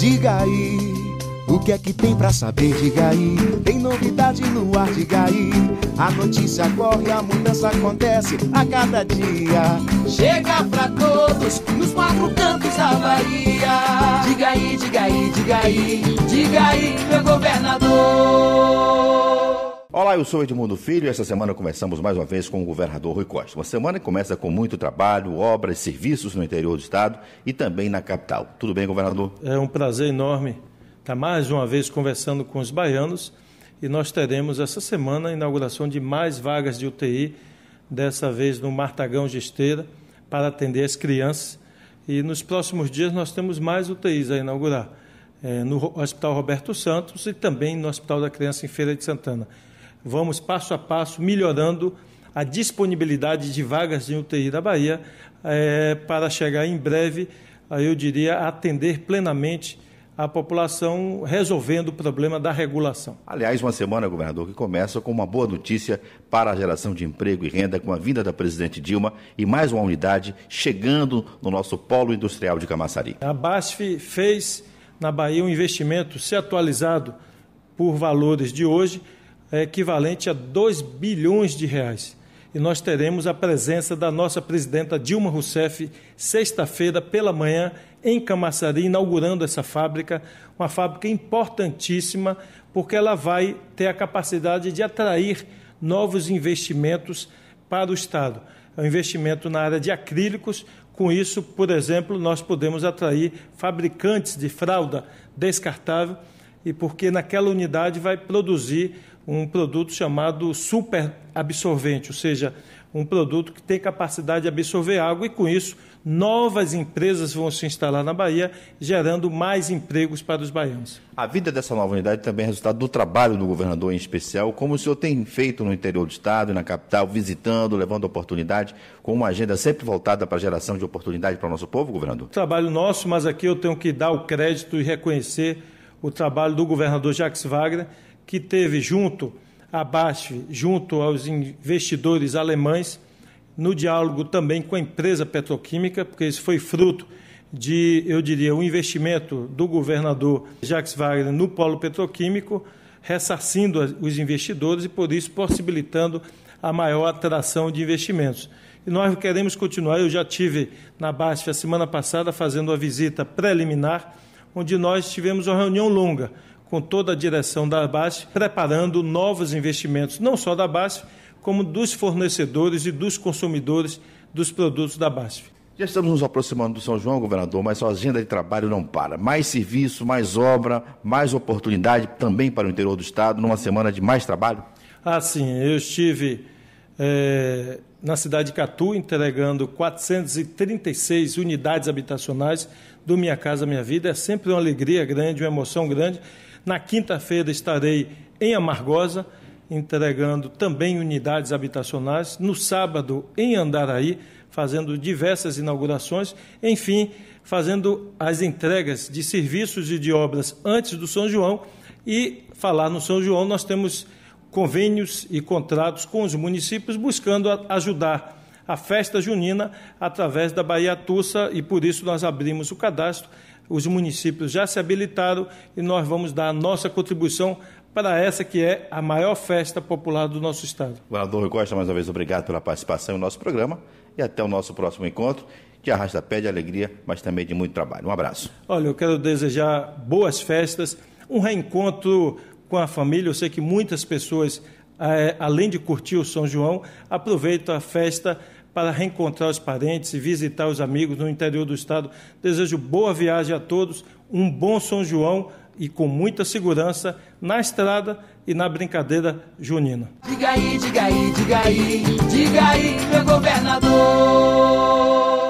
Diga aí, o que é que tem pra saber? Diga aí, tem novidade no ar? Diga aí, a notícia corre, a mudança acontece a cada dia. Chega pra todos, nos quatro cantos da Bahia. Diga aí, diga aí, diga aí, diga aí, meu governador. Olá, eu sou Edmundo Filho e essa semana começamos mais uma vez com o governador Rui Costa. Uma semana que começa com muito trabalho, obras, serviços no interior do estado e também na capital. Tudo bem, governador? É um prazer enorme estar mais uma vez conversando com os baianos e nós teremos essa semana a inauguração de mais vagas de UTI, dessa vez no Martagão Gesteira, para atender as crianças. E nos próximos dias nós temos mais UTIs a inaugurar. É, no Hospital Roberto Santos e também no Hospital da Criança em Feira de Santana vamos passo a passo melhorando a disponibilidade de vagas de UTI da Bahia é, para chegar em breve, eh, eu diria, a atender plenamente a população resolvendo o problema da regulação. Aliás, uma semana, governador, que começa com uma boa notícia para a geração de emprego e renda com a vinda da presidente Dilma e mais uma unidade chegando no nosso polo industrial de Camaçari. A BASF fez na Bahia um investimento se atualizado por valores de hoje é equivalente a 2 bilhões de reais. E nós teremos a presença da nossa presidenta Dilma Rousseff sexta-feira pela manhã em Camaçari, inaugurando essa fábrica, uma fábrica importantíssima, porque ela vai ter a capacidade de atrair novos investimentos para o Estado. É um investimento na área de acrílicos, com isso, por exemplo, nós podemos atrair fabricantes de fralda descartável e porque naquela unidade vai produzir um produto chamado superabsorvente, ou seja, um produto que tem capacidade de absorver água e com isso novas empresas vão se instalar na Bahia, gerando mais empregos para os baianos. A vida dessa nova unidade também é resultado do trabalho do governador em especial, como o senhor tem feito no interior do estado e na capital, visitando, levando oportunidade, com uma agenda sempre voltada para a geração de oportunidade para o nosso povo, governador? Trabalho nosso, mas aqui eu tenho que dar o crédito e reconhecer o trabalho do governador Jacques Wagner, que teve junto à BASF, junto aos investidores alemães, no diálogo também com a empresa petroquímica, porque isso foi fruto de, eu diria, o investimento do governador Jacques Wagner no polo petroquímico, ressarcindo os investidores e, por isso, possibilitando a maior atração de investimentos. E nós queremos continuar. Eu já tive na BASF a semana passada fazendo a visita preliminar onde nós tivemos uma reunião longa com toda a direção da BASF, preparando novos investimentos, não só da BASF, como dos fornecedores e dos consumidores dos produtos da BASF. Já estamos nos aproximando do São João, governador, mas sua agenda de trabalho não para. Mais serviço, mais obra, mais oportunidade também para o interior do Estado, numa semana de mais trabalho? Ah, sim. Eu estive é, na cidade de Catu, entregando 436 unidades habitacionais do Minha Casa Minha Vida. É sempre uma alegria grande, uma emoção grande. Na quinta-feira estarei em Amargosa, entregando também unidades habitacionais. No sábado, em Andaraí, fazendo diversas inaugurações. Enfim, fazendo as entregas de serviços e de obras antes do São João. E falar no São João, nós temos convênios e contratos com os municípios, buscando ajudar a festa junina através da Bahia Tussa e por isso nós abrimos o cadastro. Os municípios já se habilitaram e nós vamos dar a nossa contribuição para essa que é a maior festa popular do nosso estado. Governador Rui Costa, mais uma vez obrigado pela participação no nosso programa e até o nosso próximo encontro. De arrasta pé de alegria, mas também de muito trabalho. Um abraço. Olha, eu quero desejar boas festas, um reencontro com a família. Eu sei que muitas pessoas, eh, além de curtir o São João, aproveitam a festa para reencontrar os parentes e visitar os amigos no interior do estado. Desejo boa viagem a todos, um bom São João e com muita segurança na estrada e na brincadeira junina. Diga aí, diga aí, diga aí, diga aí, meu governador.